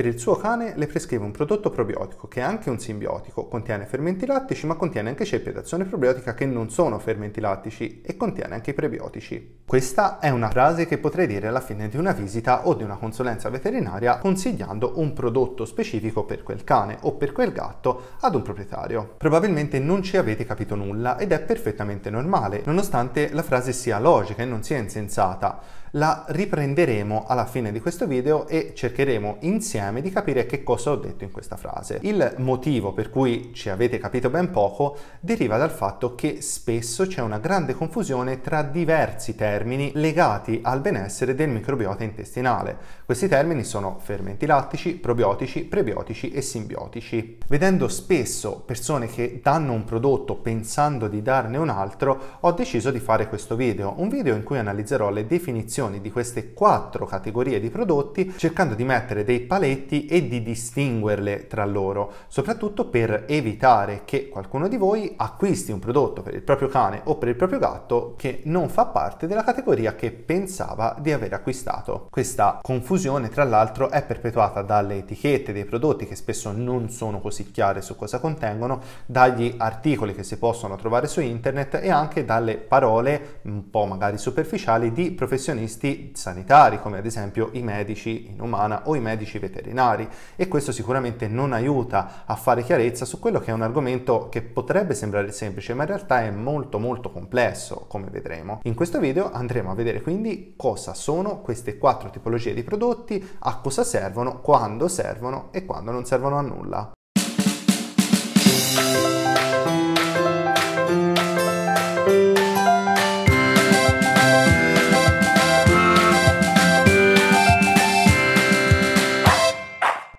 Per il suo cane le prescrive un prodotto probiotico che è anche un simbiotico, contiene fermenti lattici ma contiene anche ceppi ad azione probiotica che non sono fermenti lattici e contiene anche i prebiotici. Questa è una frase che potrei dire alla fine di una visita o di una consulenza veterinaria consigliando un prodotto specifico per quel cane o per quel gatto ad un proprietario. Probabilmente non ci avete capito nulla ed è perfettamente normale, nonostante la frase sia logica e non sia insensata la riprenderemo alla fine di questo video e cercheremo insieme di capire che cosa ho detto in questa frase. Il motivo per cui ci avete capito ben poco deriva dal fatto che spesso c'è una grande confusione tra diversi termini legati al benessere del microbiota intestinale. Questi termini sono fermenti lattici, probiotici, prebiotici e simbiotici. Vedendo spesso persone che danno un prodotto pensando di darne un altro, ho deciso di fare questo video, un video in cui analizzerò le definizioni definizioni di queste quattro categorie di prodotti cercando di mettere dei paletti e di distinguerle tra loro, soprattutto per evitare che qualcuno di voi acquisti un prodotto per il proprio cane o per il proprio gatto che non fa parte della categoria che pensava di aver acquistato. Questa confusione tra l'altro è perpetuata dalle etichette dei prodotti che spesso non sono così chiare su cosa contengono, dagli articoli che si possono trovare su internet e anche dalle parole un po' magari superficiali di professionisti professionisti sanitari, come ad esempio i medici in umana o i medici veterinari e questo sicuramente non aiuta a fare chiarezza su quello che è un argomento che potrebbe sembrare semplice, ma in realtà è molto molto complesso, come vedremo. In questo video andremo a vedere quindi cosa sono queste quattro tipologie di prodotti, a cosa servono, quando servono e quando non servono a nulla.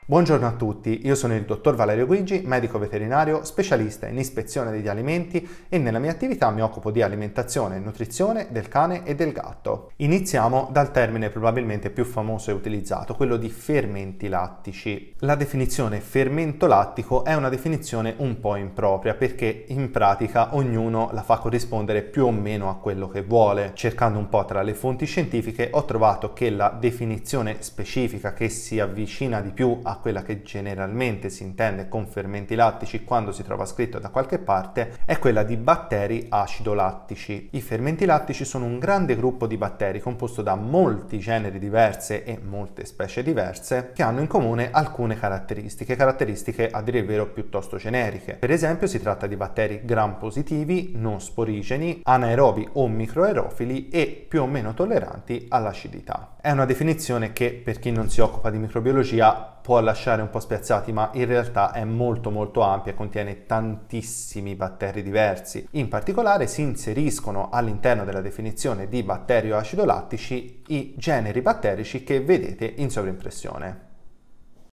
Buongiorno a tutti, io sono il dottor Valerio Guigi, medico veterinario, specialista in ispezione degli alimenti e nella mia attività mi occupo di alimentazione e nutrizione del cane e del gatto. Iniziamo dal termine probabilmente più famoso e utilizzato, quello di fermenti lattici. La definizione fermento lattico è una definizione un po' impropria perché in pratica ognuno la fa corrispondere più o meno a quello che vuole. Cercando un po' tra le fonti scientifiche ho trovato che la definizione specifica che si avvicina di più a quella che generalmente si intende con fermenti lattici quando si trova scritto da qualche parte, è quella di batteri acido-lattici. I fermenti lattici sono un grande gruppo di batteri composto da molti generi diverse e molte specie diverse che hanno in comune alcune caratteristiche, caratteristiche a dire il vero piuttosto generiche. Per esempio si tratta di batteri gram positivi, non sporigeni, anaerobi o microaerofili e più o meno tolleranti all'acidità. È una definizione che per chi non si occupa di microbiologia può lasciare un po' spiazzati, ma in realtà è molto molto ampia, e contiene tantissimi batteri diversi. In particolare si inseriscono all'interno della definizione di batterio acido lattici i generi batterici che vedete in sovrimpressione.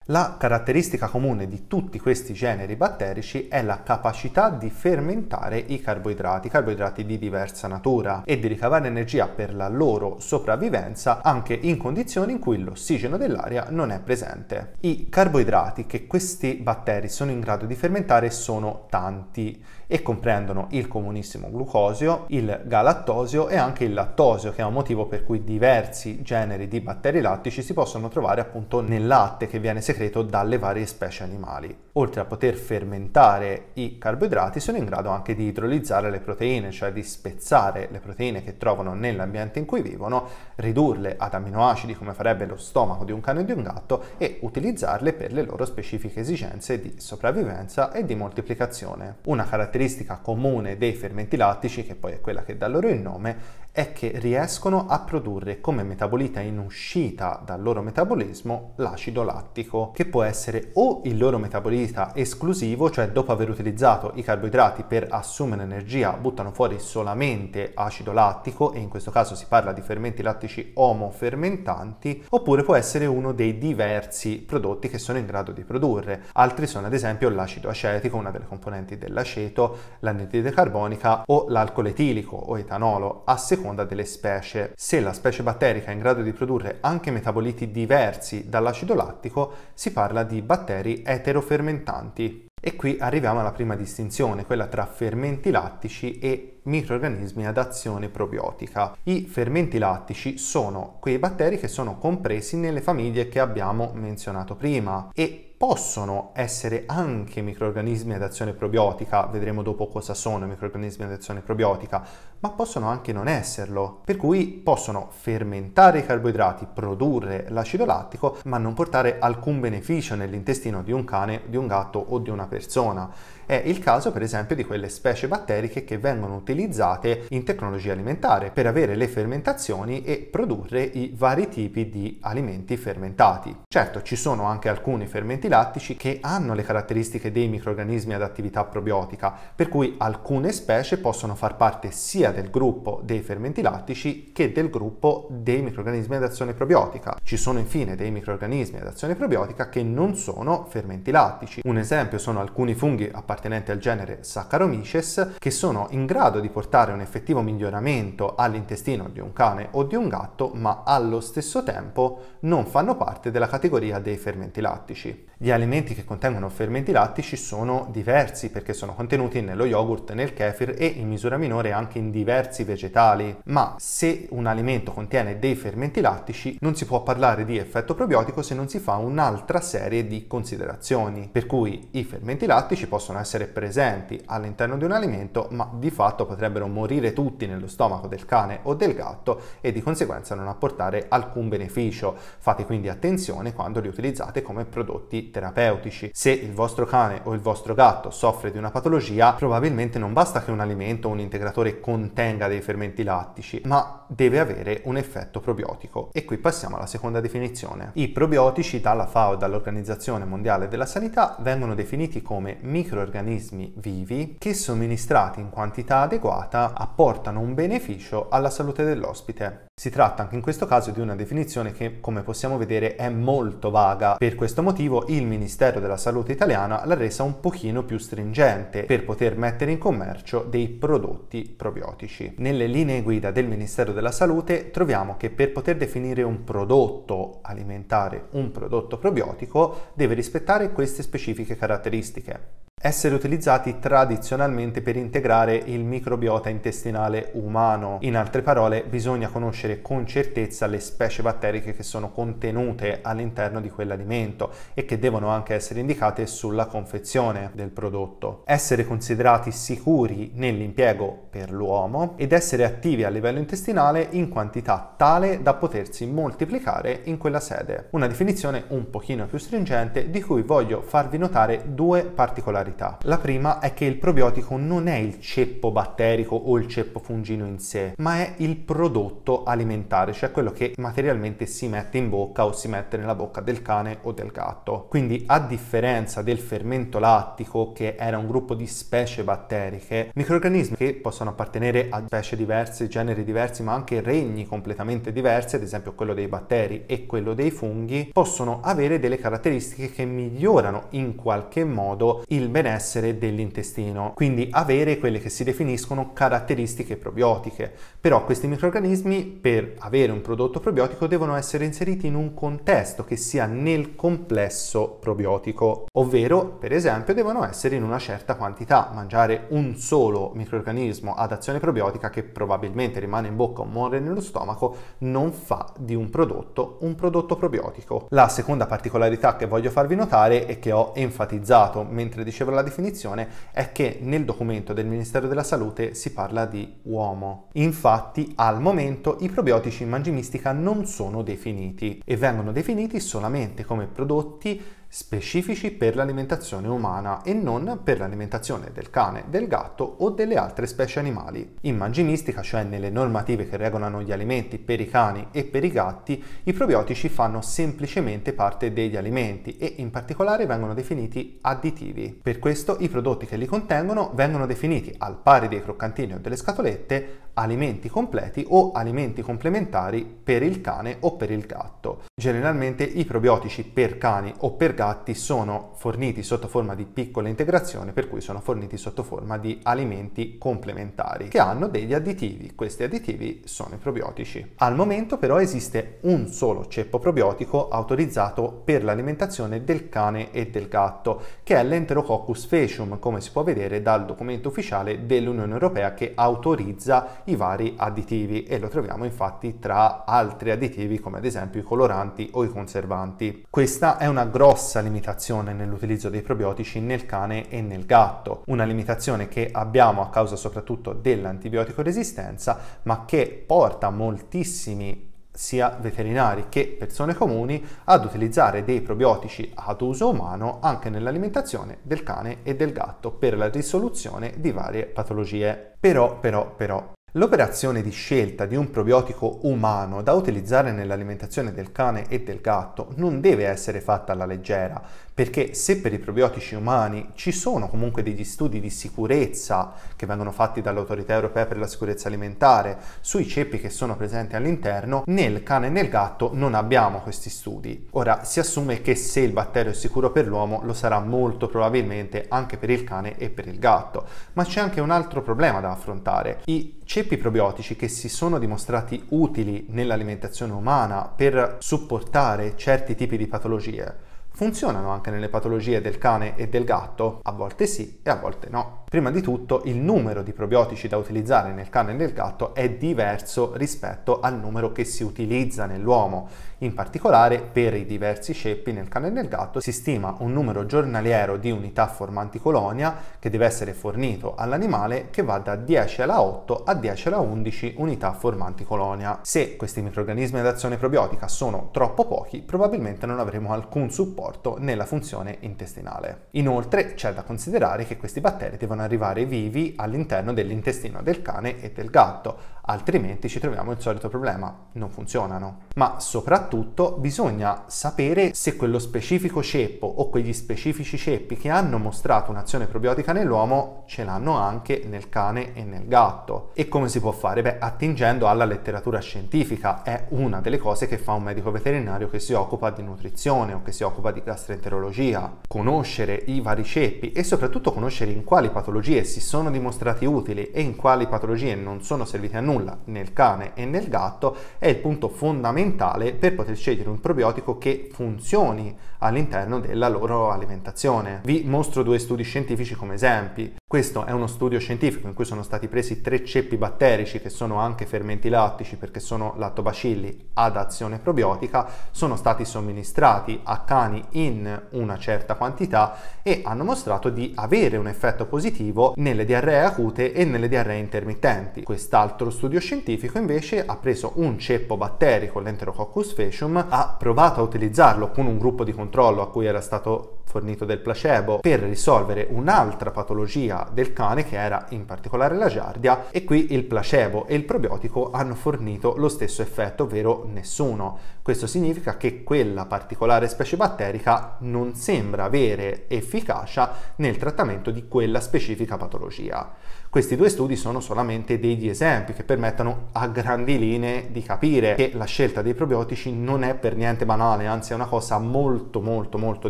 La caratteristica comune di tutti questi generi batterici è la capacità di fermentare i carboidrati, carboidrati di diversa natura, e di ricavare energia per la loro sopravvivenza anche in condizioni in cui l'ossigeno dell'aria non è presente. I carboidrati che questi batteri sono in grado di fermentare sono tanti e comprendono il comunissimo glucosio, il galattosio e anche il lattosio, che è un motivo per cui diversi generi di batteri lattici si possono trovare appunto nel latte che viene segreto dalle varie specie animali oltre a poter fermentare i carboidrati, sono in grado anche di idrolizzare le proteine, cioè di spezzare le proteine che trovano nell'ambiente in cui vivono, ridurle ad amminoacidi come farebbe lo stomaco di un cane o di un gatto e utilizzarle per le loro specifiche esigenze di sopravvivenza e di moltiplicazione. Una caratteristica comune dei fermenti lattici, che poi è quella che dà loro il nome, è che riescono a produrre come metabolita in uscita dal loro metabolismo l'acido lattico, che può essere o il loro metabolismo vita esclusivo, cioè dopo aver utilizzato i carboidrati per assumere energia, buttano fuori solamente acido lattico e in questo caso si parla di fermenti lattici omofermentanti, oppure può essere uno dei diversi prodotti che sono in grado di produrre. Altri sono ad esempio l'acido acetico, una delle componenti dell'aceto, l'anidride carbonica o l'alcol etilico o etanolo, a seconda delle specie. Se la specie batterica è in grado di produrre anche metaboliti diversi dall'acido lattico, si parla di batteri eterofermentanti fermentanti. E qui arriviamo alla prima distinzione, quella tra fermenti lattici e microorganismi ad azione probiotica. I fermenti lattici sono quei batteri che sono compresi nelle famiglie che abbiamo menzionato prima e possono essere anche microorganismi ad azione probiotica, vedremo dopo cosa sono i microorganismi ad azione probiotica, ma possono anche non esserlo, per cui possono fermentare i carboidrati, produrre l'acido lattico, ma non portare alcun beneficio nell'intestino di un cane, di un gatto o di una persona. È il caso per esempio di quelle specie batteriche che vengono utilizzate in tecnologia alimentare per avere le fermentazioni e produrre i vari tipi di alimenti fermentati. Certo, ci sono anche alcuni fermenti lattici che hanno le caratteristiche dei microrganismi ad attività probiotica, per cui alcune specie possono far parte sia del gruppo dei fermenti lattici che del gruppo dei microrganismi ad azione probiotica. Ci sono infine dei microrganismi ad azione probiotica che non sono fermenti lattici. Un esempio sono alcuni funghi appartenenti al genere Saccharomyces che sono in grado di portare un effettivo miglioramento all'intestino di un cane o di un gatto, ma allo stesso tempo non fanno parte della categoria dei fermenti lattici gli alimenti che contengono fermenti lattici sono diversi perché sono contenuti nello yogurt, nel kefir e in misura minore anche in diversi vegetali. Ma se un alimento contiene dei fermenti lattici non si può parlare di effetto probiotico se non si fa un'altra serie di considerazioni. Per cui i fermenti lattici possono essere presenti all'interno di un alimento ma di fatto potrebbero morire tutti nello stomaco del cane o del gatto e di conseguenza non apportare alcun beneficio. Fate quindi attenzione quando li utilizzate come prodotti terapeutici. Se il vostro cane o il vostro gatto soffre di una patologia, probabilmente non basta che un alimento o un integratore contenga dei fermenti lattici, ma deve avere un effetto probiotico. E qui passiamo alla seconda definizione. I probiotici dalla FAO e dall'Organizzazione Mondiale della Sanità vengono definiti come microorganismi vivi che somministrati in quantità adeguata apportano un beneficio alla salute dell'ospite. Si tratta anche in questo caso di una definizione che, come possiamo vedere, è molto vaga. Per questo motivo il il Ministero della Salute italiano l'ha resa un pochino più stringente per poter mettere in commercio dei prodotti probiotici. Nelle linee guida del Ministero della Salute troviamo che per poter definire un prodotto alimentare un prodotto probiotico deve rispettare queste specifiche caratteristiche essere utilizzati tradizionalmente per integrare il microbiota intestinale umano. In altre parole, bisogna conoscere con certezza le specie batteriche che sono contenute all'interno di quell'alimento e che devono anche essere indicate sulla confezione del prodotto. Essere considerati sicuri nell'impiego per l'uomo ed essere attivi a livello intestinale in quantità tale da potersi moltiplicare in quella sede. Una definizione un pochino più stringente di cui voglio farvi notare due particolari particolarità. La prima è che il probiotico non è il ceppo batterico o il ceppo fungino in sé, ma è il prodotto alimentare, cioè quello che materialmente si mette in bocca o si mette nella bocca del cane o del gatto. Quindi a differenza del fermento lattico, che era un gruppo di specie batteriche, microrganismi che possono appartenere a specie diverse, generi diversi, ma anche regni completamente diversi, ad esempio quello dei batteri e quello dei funghi, possono avere delle caratteristiche che migliorano in qualche modo il benessere dell'intestino, quindi avere quelle che si definiscono caratteristiche probiotiche. Però questi microrganismi per avere un prodotto probiotico devono essere inseriti in un contesto che sia nel complesso probiotico, ovvero per esempio devono essere in una certa quantità, mangiare un solo microrganismo ad azione probiotica che probabilmente rimane in bocca o muore nello stomaco non fa di un prodotto un prodotto probiotico. La seconda particolarità che voglio farvi notare e che ho enfatizzato mentre dicevo dicevo la definizione, è che nel documento del Ministero della Salute si parla di uomo. Infatti, al momento, i probiotici in mangimistica non sono definiti e vengono definiti solamente come prodotti specifici per l'alimentazione umana e non per l'alimentazione del cane, del gatto o delle altre specie animali. In mangimistica, cioè nelle normative che regolano gli alimenti per i cani e per i gatti, i probiotici fanno semplicemente parte degli alimenti e in particolare vengono definiti additivi. Per questo i prodotti che li contengono vengono definiti, al pari dei croccantini o delle scatolette, alimenti completi o alimenti complementari per il cane o per il gatto. Generalmente i probiotici per cani o per gatti sono forniti sotto forma di piccola integrazione, per cui sono forniti sotto forma di alimenti complementari che hanno degli additivi. Questi additivi sono i probiotici. Al momento però esiste un solo ceppo probiotico autorizzato per l'alimentazione del cane e del gatto, che è l'Enterococcus fecium, come si può vedere dal documento ufficiale dell'Unione Europea che autorizza i vari additivi e lo troviamo infatti tra altri additivi come ad esempio i coloranti o i conservanti. Questa è una grossa limitazione nell'utilizzo dei probiotici nel cane e nel gatto, una limitazione che abbiamo a causa soprattutto dell'antibiotico resistenza ma che porta moltissimi sia veterinari che persone comuni ad utilizzare dei probiotici ad uso umano anche nell'alimentazione del cane e del gatto per la risoluzione di varie patologie. Però, però, però, L'operazione di scelta di un probiotico umano da utilizzare nell'alimentazione del cane e del gatto non deve essere fatta alla leggera, perché se per i probiotici umani ci sono comunque degli studi di sicurezza che vengono fatti dall'autorità europea per la sicurezza alimentare sui ceppi che sono presenti all'interno, nel cane e nel gatto non abbiamo questi studi. Ora si assume che se il batterio è sicuro per l'uomo lo sarà molto probabilmente anche per il cane e per il gatto, ma c'è anche un altro problema da affrontare. I ceppi probiotici che si sono dimostrati utili nell'alimentazione umana per supportare certi tipi di patologie funzionano anche nelle patologie del cane e del gatto? A volte sì e a volte no. Prima di tutto il numero di probiotici da utilizzare nel cane e nel gatto è diverso rispetto al numero che si utilizza nell'uomo. In particolare per i diversi ceppi nel cane e nel gatto si stima un numero giornaliero di unità formanti colonia che deve essere fornito all'animale che va da 10 alla 8 a 10 alla 11 unità formanti colonia. Se questi microrganismi ad azione probiotica sono troppo pochi probabilmente non avremo alcun supporto nella funzione intestinale. Inoltre c'è da considerare che questi batteri devono arrivare vivi all'interno dell'intestino del cane e del gatto altrimenti ci troviamo il solito problema, non funzionano. Ma soprattutto bisogna sapere se quello specifico ceppo o quegli specifici ceppi che hanno mostrato un'azione probiotica nell'uomo ce l'hanno anche nel cane e nel gatto. E come si può fare? Beh, attingendo alla letteratura scientifica è una delle cose che fa un medico veterinario che si occupa di nutrizione o che si occupa di gastroenterologia. Conoscere i vari ceppi e soprattutto conoscere in quali patologie si sono dimostrati utili e in quali patologie non sono serviti a nulla nulla nel cane e nel gatto è il punto fondamentale per poter scegliere un probiotico che funzioni all'interno della loro alimentazione. Vi mostro due studi scientifici come esempi. Questo è uno studio scientifico in cui sono stati presi tre ceppi batterici che sono anche fermenti lattici perché sono lattobacilli ad azione probiotica, sono stati somministrati a cani in una certa quantità e hanno mostrato di avere un effetto positivo nelle diarree acute e nelle diarree intermittenti. Quest'altro studio scientifico invece ha preso un ceppo batterico, l'Enterococcus faecium, ha provato a utilizzarlo con un gruppo di controllo a cui era stato fornito del placebo per risolvere un'altra patologia del cane che era in particolare la giardia e qui il placebo e il probiotico hanno fornito lo stesso effetto, ovvero nessuno. Questo significa che quella particolare specie batterica non sembra avere efficacia nel trattamento di quella specifica patologia. Questi due studi sono solamente degli esempi che permettono a grandi linee di capire che la scelta dei probiotici non è per niente banale, anzi è una cosa molto molto molto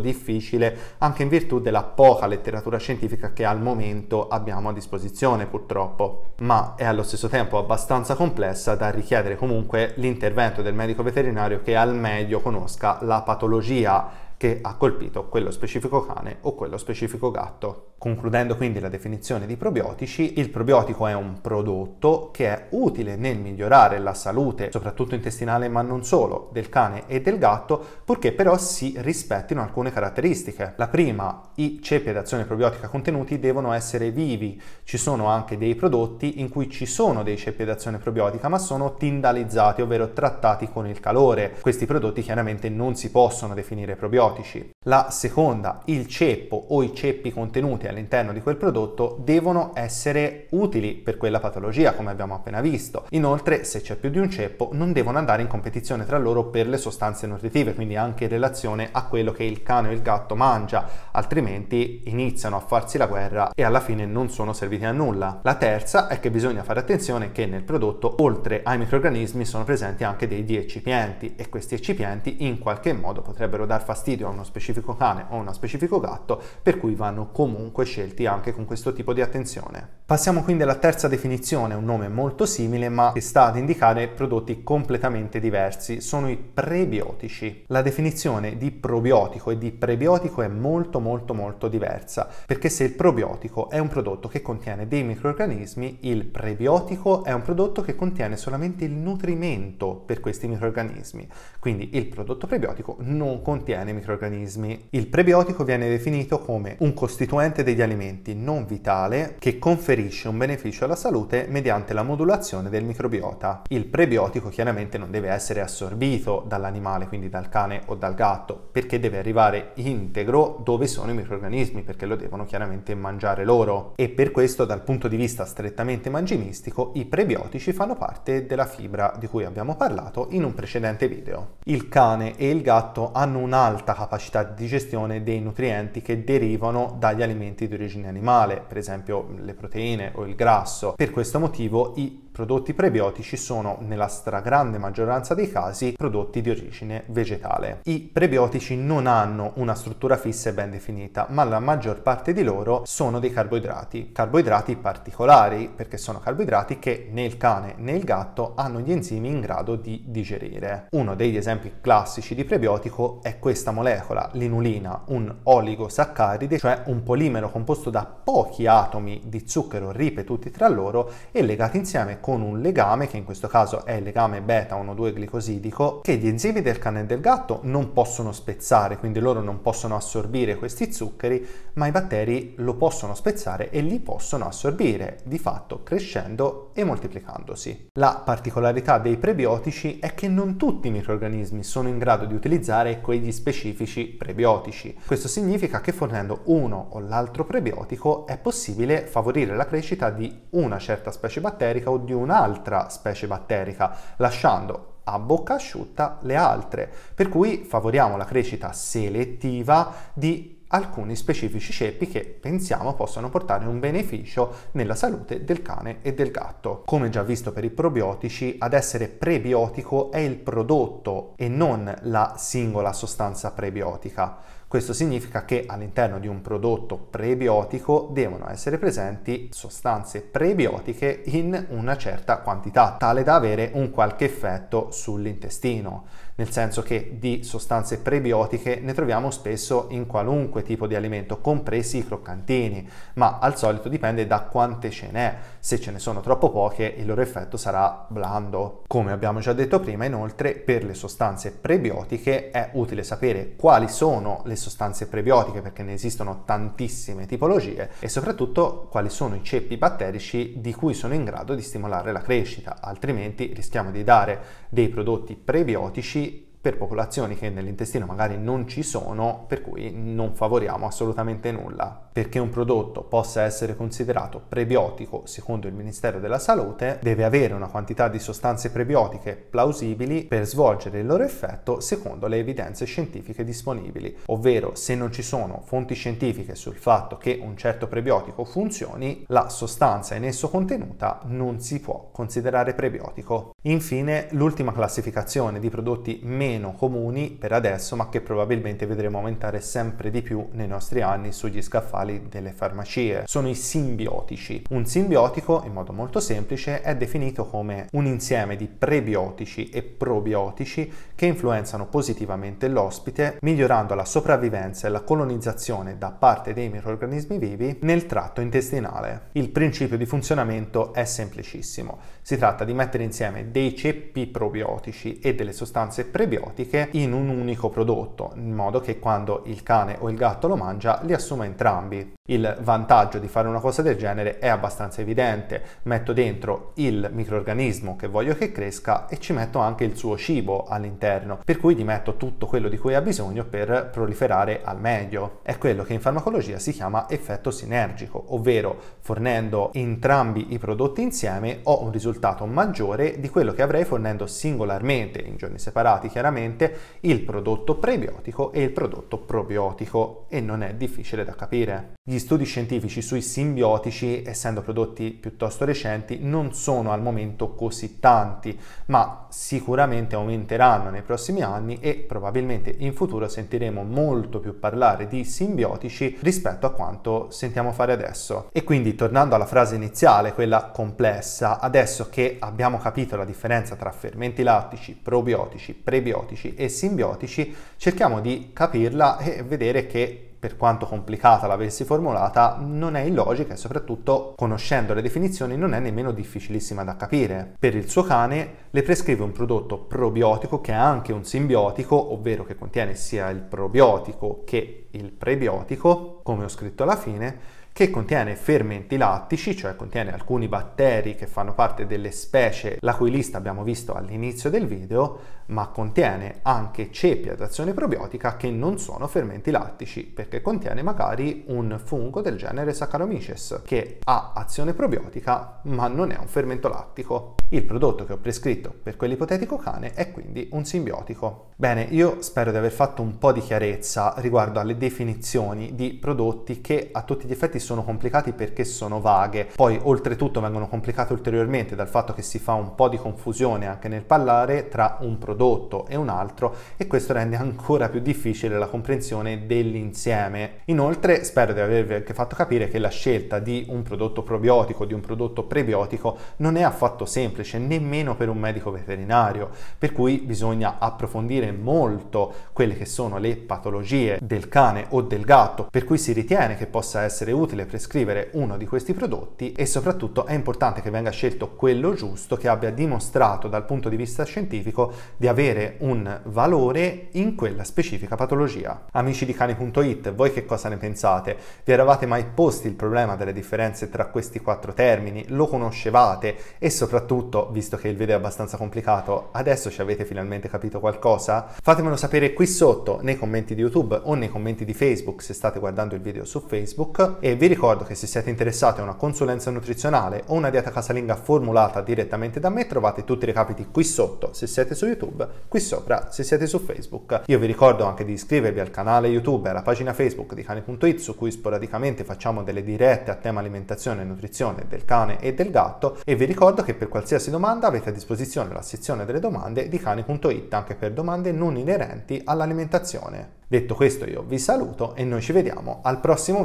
difficile possibile anche in virtù della poca letteratura scientifica che al momento abbiamo a disposizione purtroppo, ma è allo stesso tempo abbastanza complessa da richiedere comunque l'intervento del medico veterinario che al meglio conosca la patologia che ha colpito quello specifico cane o quello specifico gatto. Concludendo quindi la definizione di probiotici, il probiotico è un prodotto che è utile nel migliorare la salute, soprattutto intestinale ma non solo, del cane e del gatto, purché però si rispettino alcune caratteristiche. La prima, i ceppi ad azione probiotica contenuti devono essere vivi. Ci sono anche dei prodotti in cui ci sono dei ceppi ad azione probiotica ma sono tindalizzati, ovvero trattati con il calore. Questi prodotti chiaramente non si possono definire probiotici. La seconda, il ceppo o i ceppi contenuti all'interno di quel prodotto devono essere utili per quella patologia, come abbiamo appena visto. Inoltre, se c'è più di un ceppo, non devono andare in competizione tra loro per le sostanze nutritive, quindi anche in relazione a quello che il cane o il gatto mangia, altrimenti iniziano a farsi la guerra e alla fine non sono serviti a nulla. La terza è che bisogna fare attenzione che nel prodotto, oltre ai microrganismi, sono presenti anche degli eccipienti e questi eccipienti in qualche modo potrebbero dar fastidio a uno specifico cane o a uno specifico gatto, per cui vanno comunque comunque scelti anche con questo tipo di attenzione. Passiamo quindi alla terza definizione, un nome molto simile ma che sta ad indicare prodotti completamente diversi, sono i prebiotici. La definizione di probiotico e di prebiotico è molto molto molto diversa, perché se il probiotico è un prodotto che contiene dei microrganismi, il prebiotico è un prodotto che contiene solamente il nutrimento per questi microrganismi. Quindi il prodotto prebiotico non contiene microrganismi. Il prebiotico viene definito come un costituente dei degli alimenti non vitale che conferisce un beneficio alla salute mediante la modulazione del microbiota. Il prebiotico chiaramente non deve essere assorbito dall'animale, quindi dal cane o dal gatto, perché deve arrivare integro dove sono i microorganismi, perché lo devono chiaramente mangiare loro. E per questo dal punto di vista strettamente mangimistico i prebiotici fanno parte della fibra di cui abbiamo parlato in un precedente video. Il cane e il gatto hanno un'alta capacità di digestione dei nutrienti che derivano dagli alimenti alimenti di origine animale, per esempio le proteine o il grasso. Per questo motivo i prodotti prebiotici sono nella stragrande maggioranza dei casi prodotti di origine vegetale. I prebiotici non hanno una struttura fissa e ben definita, ma la maggior parte di loro sono dei carboidrati, carboidrati particolari perché sono carboidrati che né il cane né il gatto hanno gli enzimi in grado di digerire. Uno degli esempi classici di prebiotico è questa molecola, l'inulina, un oligosaccaride, cioè un polimero composto da pochi atomi di zucchero ripetuti tra loro e legati insieme con un legame, che in questo caso è il legame beta 1,2-glicosidico, che gli enzimi del cane e del gatto non possono spezzare, quindi loro non possono assorbire questi zuccheri, ma i batteri lo possono spezzare e li possono assorbire, di fatto crescendo e moltiplicandosi. La particolarità dei prebiotici è che non tutti i microrganismi sono in grado di utilizzare quegli specifici prebiotici. Questo significa che fornendo uno o l'altro prebiotico è possibile favorire la crescita di una certa specie batterica o di di un'altra specie batterica, lasciando a bocca asciutta le altre, per cui favoriamo la crescita selettiva di alcuni specifici ceppi che pensiamo possano portare un beneficio nella salute del cane e del gatto. Come già visto per i probiotici, ad essere prebiotico è il prodotto e non la singola sostanza prebiotica. Questo significa che all'interno di un prodotto prebiotico devono essere presenti sostanze prebiotiche in una certa quantità, tale da avere un qualche effetto sull'intestino nel senso che di sostanze prebiotiche ne troviamo spesso in qualunque tipo di alimento, compresi i croccantini, ma al solito dipende da quante ce n'è. Se ce ne sono troppo poche, il loro effetto sarà blando. Come abbiamo già detto prima, inoltre, per le sostanze prebiotiche è utile sapere quali sono le sostanze prebiotiche, perché ne esistono tantissime tipologie, e soprattutto quali sono i ceppi batterici di cui sono in grado di stimolare la crescita, altrimenti rischiamo di dare dei prodotti prebiotici per popolazioni che nell'intestino magari non ci sono, per cui non favoriamo assolutamente nulla perché un prodotto possa essere considerato prebiotico secondo il Ministero della Salute deve avere una quantità di sostanze prebiotiche plausibili per svolgere il loro effetto secondo le evidenze scientifiche disponibili, ovvero se non ci sono fonti scientifiche sul fatto che un certo prebiotico funzioni, la sostanza in esso contenuta non si può considerare prebiotico. Infine, l'ultima classificazione di prodotti meno comuni per adesso, ma che probabilmente vedremo aumentare sempre di più nei nostri anni sugli scaffali naturali delle farmacie. Sono i simbiotici. Un simbiotico, in modo molto semplice, è definito come un insieme di prebiotici e probiotici che influenzano positivamente l'ospite, migliorando la sopravvivenza e la colonizzazione da parte dei microorganismi vivi nel tratto intestinale. Il principio di funzionamento è semplicissimo. Si tratta di mettere insieme dei ceppi probiotici e delle sostanze prebiotiche in un unico prodotto, in modo che quando il cane o il gatto lo mangia li assuma entrambi. Il vantaggio di fare una cosa del genere è abbastanza evidente, metto dentro il microorganismo che voglio che cresca e ci metto anche il suo cibo all'interno, per cui gli metto tutto quello di cui ha bisogno per proliferare al meglio. È quello che in farmacologia si chiama effetto sinergico, ovvero fornendo entrambi i prodotti insieme ho un risultato maggiore di quello che avrei fornendo singolarmente, in giorni separati chiaramente, il prodotto prebiotico e il prodotto probiotico e non è difficile da capire gli studi scientifici sui simbiotici, essendo prodotti piuttosto recenti, non sono al momento così tanti, ma sicuramente aumenteranno nei prossimi anni e probabilmente in futuro sentiremo molto più parlare di simbiotici rispetto a quanto sentiamo fare adesso. E quindi tornando alla frase iniziale, quella complessa, adesso che abbiamo capito la differenza tra fermenti lattici, probiotici, prebiotici e simbiotici, cerchiamo di capirla e vedere che per quanto complicata l'avessi formulata, non è illogica e soprattutto, conoscendo le definizioni, non è nemmeno difficilissima da capire. Per il suo cane le prescrive un prodotto probiotico che è anche un simbiotico, ovvero che contiene sia il probiotico che il prebiotico, come ho scritto alla fine, che contiene fermenti lattici, cioè contiene alcuni batteri che fanno parte delle specie la cui lista abbiamo visto all'inizio del video, ma contiene anche ceppi ad azione probiotica che non sono fermenti lattici, perché contiene magari un fungo del genere Saccharomyces che ha azione probiotica ma non è un fermento lattico. Il prodotto che ho prescritto per quell'ipotetico cane è quindi un simbiotico. Bene, io spero di aver fatto un po' di chiarezza riguardo alle definizioni di prodotti che a tutti gli effetti sono complicati perché sono vaghe, poi oltretutto vengono complicate ulteriormente dal fatto che si fa un po' di confusione anche nel parlare tra un prodotto e un altro e questo rende ancora più difficile la comprensione dell'insieme. Inoltre spero di avervi anche fatto capire che la scelta di un prodotto probiotico, di un prodotto prebiotico non è affatto semplice nemmeno per un medico veterinario, per cui bisogna approfondire molto quelle che sono le patologie del cane o del gatto, per cui si ritiene che possa essere utile utile prescrivere uno di questi prodotti e soprattutto è importante che venga scelto quello giusto che abbia dimostrato dal punto di vista scientifico di avere un valore in quella specifica patologia. Amici di cani.it, voi che cosa ne pensate? Vi eravate mai posti il problema delle differenze tra questi quattro termini? Lo conoscevate? E soprattutto, visto che il video è abbastanza complicato, adesso ci avete finalmente capito qualcosa? Fatemelo sapere qui sotto nei commenti di YouTube o nei commenti di Facebook se state guardando il video su Facebook e vi vi ricordo che se siete interessati a una consulenza nutrizionale o una dieta casalinga formulata direttamente da me trovate tutti i recapiti qui sotto se siete su YouTube, qui sopra se siete su Facebook. Io vi ricordo anche di iscrivervi al canale YouTube e alla pagina Facebook di cane.it su cui sporadicamente facciamo delle dirette a tema alimentazione e nutrizione del cane e del gatto e vi ricordo che per qualsiasi domanda avete a disposizione la sezione delle domande di cane.it anche per domande non inerenti all'alimentazione. Detto questo io vi saluto e noi ci vediamo al prossimo video.